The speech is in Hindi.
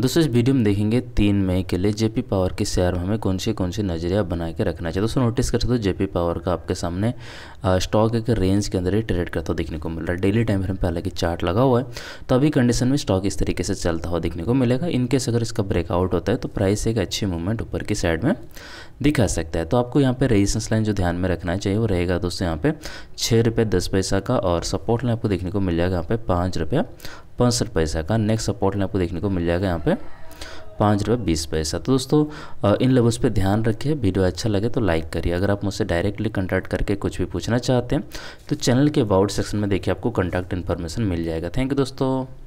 दोस्तों इस वीडियो में देखेंगे तीन मई के लिए जेपी पावर के शेयर में हमें कौन से कौन से नज़रिया बना के रखना चाहिए दोस्तों नोटिस कर सकते हो जेपी पावर का आपके सामने स्टॉक एक रेंज के अंदर ही ट्रेड करता हुआ देखने को मिल रहा है डेली टाइम फ्रेम पहले की चार्ट लगा हुआ है तो अभी कंडीशन में स्टॉक इस तरीके से चलता हुआ देखने को मिलेगा इनकेस अगर इसका ब्रेकआउट होता है तो प्राइस एक अच्छी मूवमेंट ऊपर की साइड में दिखा सकता है तो आपको यहाँ पे रेजिस्टेंस लाइन जो ध्यान में रखना चाहिए वो रहेगा दोस्तों यहाँ पे छः रुपये दस पैसा का और सपोर्ट लाइन आपको देखने को मिल जाएगा यहाँ पे पाँच रुपये पैंसठ पैसा का नेक्स्ट सपोर्ट में आपको देखने को मिल जाएगा यहाँ पे पाँच रुपये बीस पैसा तो दोस्तों इन लेवल्स पे ध्यान रखिए वीडियो अच्छा लगे तो लाइक करिए अगर आप मुझसे डायरेक्टली कंटैक्ट करके कुछ भी पूछना चाहते हैं तो चैनल के अबाउट सेक्शन में देखिए आपको कॉन्टैक्ट इन्फॉर्मेशन मिल जाएगा थैंक यू दोस्तों